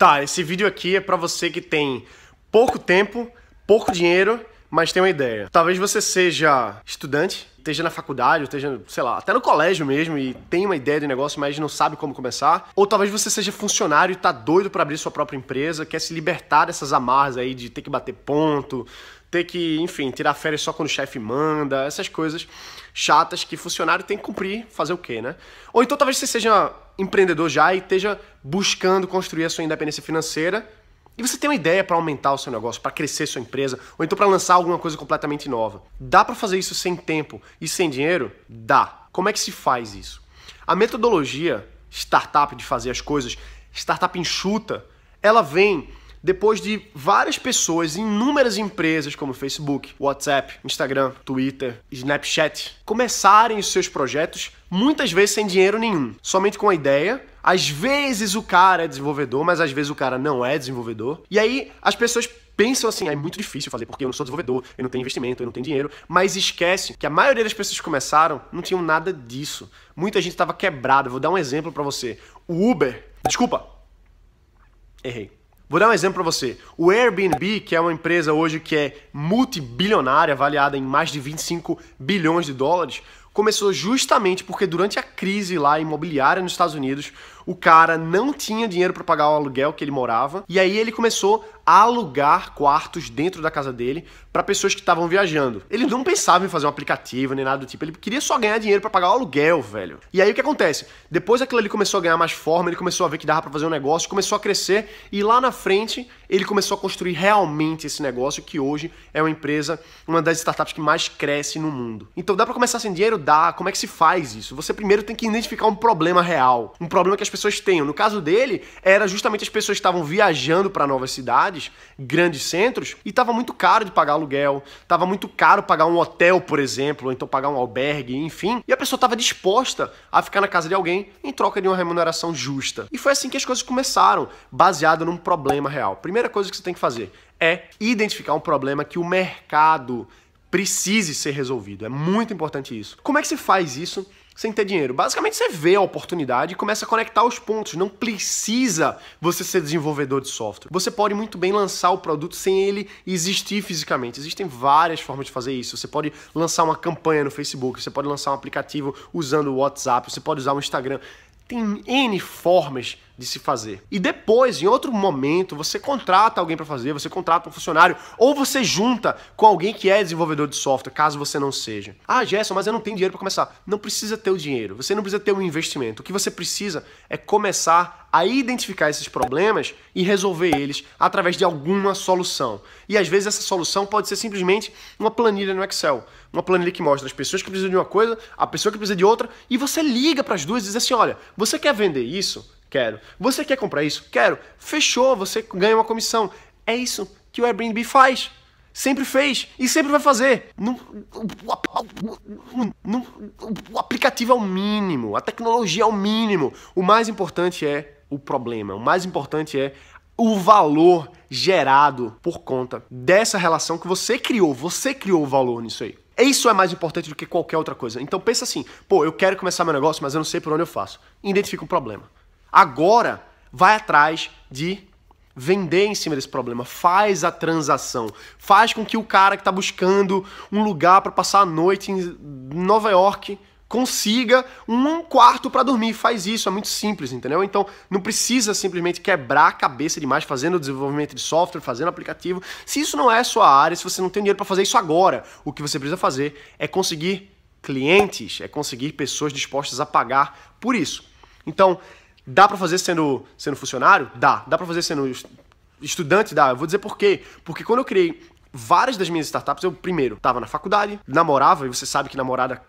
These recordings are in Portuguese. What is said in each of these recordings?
Tá, esse vídeo aqui é para você que tem pouco tempo, pouco dinheiro, mas tem uma ideia. Talvez você seja estudante, esteja na faculdade, ou esteja, sei lá, até no colégio mesmo e tem uma ideia do negócio, mas não sabe como começar. Ou talvez você seja funcionário e tá doido para abrir sua própria empresa, quer se libertar dessas amarras aí de ter que bater ponto, ter que, enfim, tirar férias só quando o chefe manda, essas coisas chatas que funcionário tem que cumprir, fazer o quê, né? Ou então talvez você seja empreendedor já e esteja buscando construir a sua independência financeira e você tem uma ideia para aumentar o seu negócio, para crescer sua empresa, ou então para lançar alguma coisa completamente nova. Dá para fazer isso sem tempo e sem dinheiro? Dá. Como é que se faz isso? A metodologia startup de fazer as coisas, startup enxuta, ela vem depois de várias pessoas, inúmeras empresas como Facebook, WhatsApp, Instagram, Twitter, Snapchat, começarem os seus projetos muitas vezes sem dinheiro nenhum, somente com a ideia. Às vezes o cara é desenvolvedor, mas às vezes o cara não é desenvolvedor. E aí as pessoas pensam assim, ah, é muito difícil fazer porque eu não sou desenvolvedor, eu não tenho investimento, eu não tenho dinheiro, mas esquece que a maioria das pessoas que começaram não tinham nada disso. Muita gente estava quebrada. Vou dar um exemplo para você. O Uber, desculpa, errei. Vou dar um exemplo para você. O Airbnb, que é uma empresa hoje que é multibilionária, avaliada em mais de 25 bilhões de dólares, começou justamente porque durante a crise lá imobiliária nos Estados Unidos, o cara não tinha dinheiro para pagar o aluguel que ele morava, e aí ele começou a alugar quartos dentro da casa dele para pessoas que estavam viajando. Ele não pensava em fazer um aplicativo nem nada do tipo, ele queria só ganhar dinheiro para pagar o aluguel, velho. E aí o que acontece? Depois aquilo ele começou a ganhar mais forma, ele começou a ver que dava para fazer um negócio, começou a crescer e lá na frente ele começou a construir realmente esse negócio que hoje é uma empresa, uma das startups que mais cresce no mundo. Então dá para começar sem dinheiro? Dá. Como é que se faz isso? Você primeiro tem que identificar um problema real, um problema que as as pessoas tenham. No caso dele, era justamente as pessoas que estavam viajando para novas cidades, grandes centros, e estava muito caro de pagar aluguel, estava muito caro pagar um hotel, por exemplo, ou então pagar um albergue, enfim. E a pessoa estava disposta a ficar na casa de alguém em troca de uma remuneração justa. E foi assim que as coisas começaram, baseado num problema real. Primeira coisa que você tem que fazer é identificar um problema que o mercado precise ser resolvido. É muito importante isso. Como é que se faz isso? sem ter dinheiro? Basicamente você vê a oportunidade e começa a conectar os pontos. Não precisa você ser desenvolvedor de software. Você pode muito bem lançar o produto sem ele existir fisicamente. Existem várias formas de fazer isso. Você pode lançar uma campanha no Facebook, você pode lançar um aplicativo usando o WhatsApp, você pode usar o Instagram. Tem N formas de se fazer. E depois, em outro momento, você contrata alguém para fazer, você contrata um funcionário, ou você junta com alguém que é desenvolvedor de software, caso você não seja. Ah, Gerson, mas eu não tenho dinheiro para começar. Não precisa ter o dinheiro, você não precisa ter um investimento. O que você precisa é começar a identificar esses problemas e resolver eles através de alguma solução. E às vezes essa solução pode ser simplesmente uma planilha no Excel, uma planilha que mostra as pessoas que precisam de uma coisa, a pessoa que precisa de outra, e você liga para as duas e diz assim: "Olha, você quer vender isso?" Quero. Você quer comprar isso? Quero. Fechou, você ganha uma comissão. É isso que o Airbnb faz. Sempre fez e sempre vai fazer. o aplicativo é o mínimo, a tecnologia é o mínimo. O mais importante é o problema, o mais importante é o valor gerado por conta dessa relação que você criou. Você criou o valor nisso aí. Isso é mais importante do que qualquer outra coisa. Então pensa assim, pô, eu quero começar meu negócio, mas eu não sei por onde eu faço. Identifica um problema agora vai atrás de vender em cima desse problema, faz a transação, faz com que o cara que está buscando um lugar para passar a noite em Nova York consiga um quarto para dormir. Faz isso, é muito simples, entendeu? Então não precisa simplesmente quebrar a cabeça demais fazendo desenvolvimento de software, fazendo aplicativo. Se isso não é sua área, se você não tem dinheiro para fazer isso agora, o que você precisa fazer é conseguir clientes, é conseguir pessoas dispostas a pagar por isso. Então, Dá para fazer sendo, sendo funcionário? Dá. Dá para fazer sendo estudante? Dá. Eu vou dizer por quê. Porque quando eu criei várias das minhas startups, eu primeiro estava na faculdade, namorava, e você sabe que namorada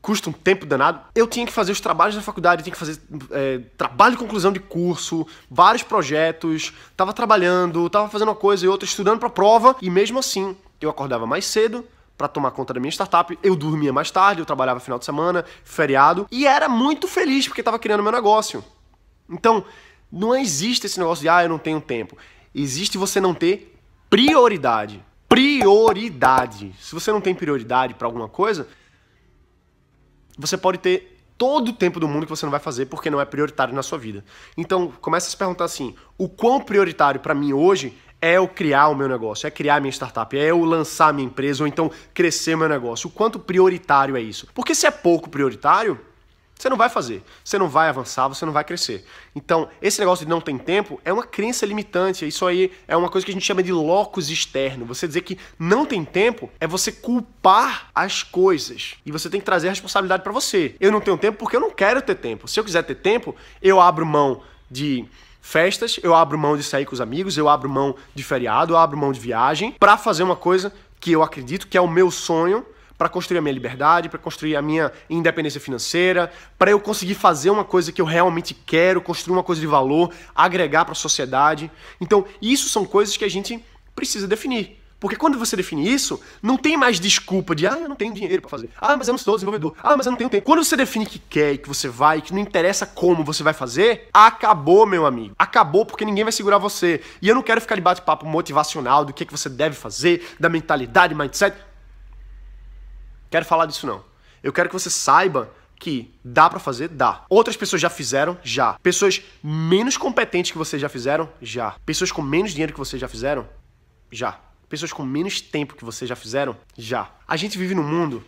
custa um tempo danado. Eu tinha que fazer os trabalhos da faculdade, tinha que fazer é, trabalho de conclusão de curso, vários projetos, tava trabalhando, tava fazendo uma coisa e outra, estudando para prova, e mesmo assim, eu acordava mais cedo, para tomar conta da minha startup. Eu dormia mais tarde, eu trabalhava final de semana, feriado e era muito feliz porque estava criando meu negócio. Então, não existe esse negócio de, ah, eu não tenho tempo. Existe você não ter prioridade. Prioridade. Se você não tem prioridade para alguma coisa, você pode ter todo o tempo do mundo que você não vai fazer porque não é prioritário na sua vida. Então, começa a se perguntar assim: o quão prioritário para mim hoje é eu criar o meu negócio, é criar a minha startup, é eu lançar a minha empresa ou então crescer meu negócio. O quanto prioritário é isso? Porque se é pouco prioritário, você não vai fazer, você não vai avançar, você não vai crescer. Então, esse negócio de não tem tempo é uma crença limitante. Isso aí é uma coisa que a gente chama de locus externo. Você dizer que não tem tempo é você culpar as coisas. E você tem que trazer a responsabilidade para você. Eu não tenho tempo porque eu não quero ter tempo. Se eu quiser ter tempo, eu abro mão de festas, eu abro mão de sair com os amigos, eu abro mão de feriado, eu abro mão de viagem para fazer uma coisa que eu acredito que é o meu sonho para construir a minha liberdade, para construir a minha independência financeira, para eu conseguir fazer uma coisa que eu realmente quero, construir uma coisa de valor, agregar para a sociedade. Então, isso são coisas que a gente precisa definir. Porque quando você define isso, não tem mais desculpa de, ah, eu não tenho dinheiro para fazer. Ah, mas eu não sou desenvolvedor. Ah, mas eu não tenho tempo. Quando você define que quer e que você vai, que não interessa como você vai fazer, acabou, meu amigo. Acabou porque ninguém vai segurar você. E eu não quero ficar de bate-papo motivacional do que, é que você deve fazer, da mentalidade, mindset quero falar disso não. Eu quero que você saiba que dá para fazer, dá. Outras pessoas já fizeram, já. Pessoas menos competentes que você já fizeram, já. Pessoas com menos dinheiro que você já fizeram, já. Pessoas com menos tempo que você já fizeram, já. A gente vive num mundo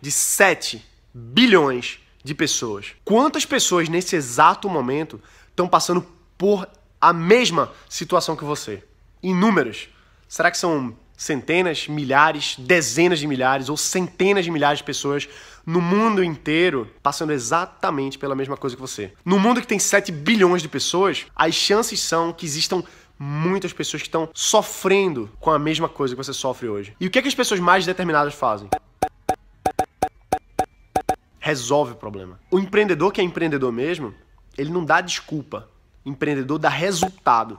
de 7 bilhões de pessoas. Quantas pessoas nesse exato momento estão passando por a mesma situação que você? Inúmeros. Será que são centenas, milhares, dezenas de milhares ou centenas de milhares de pessoas no mundo inteiro passando exatamente pela mesma coisa que você. No mundo que tem 7 bilhões de pessoas, as chances são que existam muitas pessoas que estão sofrendo com a mesma coisa que você sofre hoje. E o que, é que as pessoas mais determinadas fazem? Resolve o problema. O empreendedor que é empreendedor mesmo, ele não dá desculpa. Empreendedor dá resultado.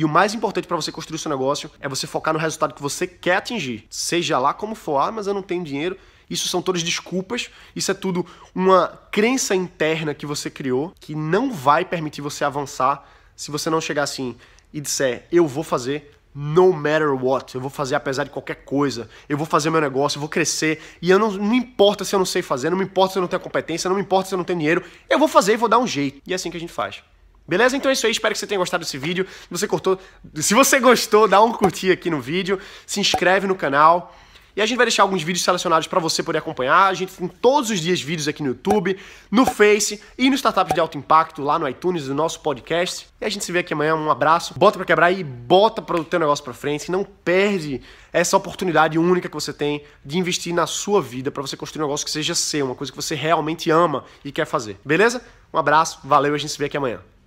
E o mais importante para você construir o seu negócio é você focar no resultado que você quer atingir. Seja lá como for, ah, mas eu não tenho dinheiro. Isso são todas desculpas, isso é tudo uma crença interna que você criou que não vai permitir você avançar se você não chegar assim e disser eu vou fazer no matter what, eu vou fazer apesar de qualquer coisa, eu vou fazer meu negócio, eu vou crescer e eu não, não importa se eu não sei fazer, não me importa se eu não tenho competência, não me importa se eu não tenho dinheiro, eu vou fazer e vou dar um jeito. E é assim que a gente faz. Beleza? Então é isso aí, espero que você tenha gostado desse vídeo. Se você, cortou, se você gostou, dá um curtir aqui no vídeo, se inscreve no canal. E a gente vai deixar alguns vídeos selecionados para você poder acompanhar. A gente tem todos os dias vídeos aqui no YouTube, no Face e no Startups de Alto Impacto, lá no iTunes, no nosso podcast. E a gente se vê aqui amanhã. Um abraço. Bota para quebrar e bota para o teu negócio para frente. Não perde essa oportunidade única que você tem de investir na sua vida para você construir um negócio que seja seu, uma coisa que você realmente ama e quer fazer. Beleza? Um abraço. Valeu. A gente se vê aqui amanhã.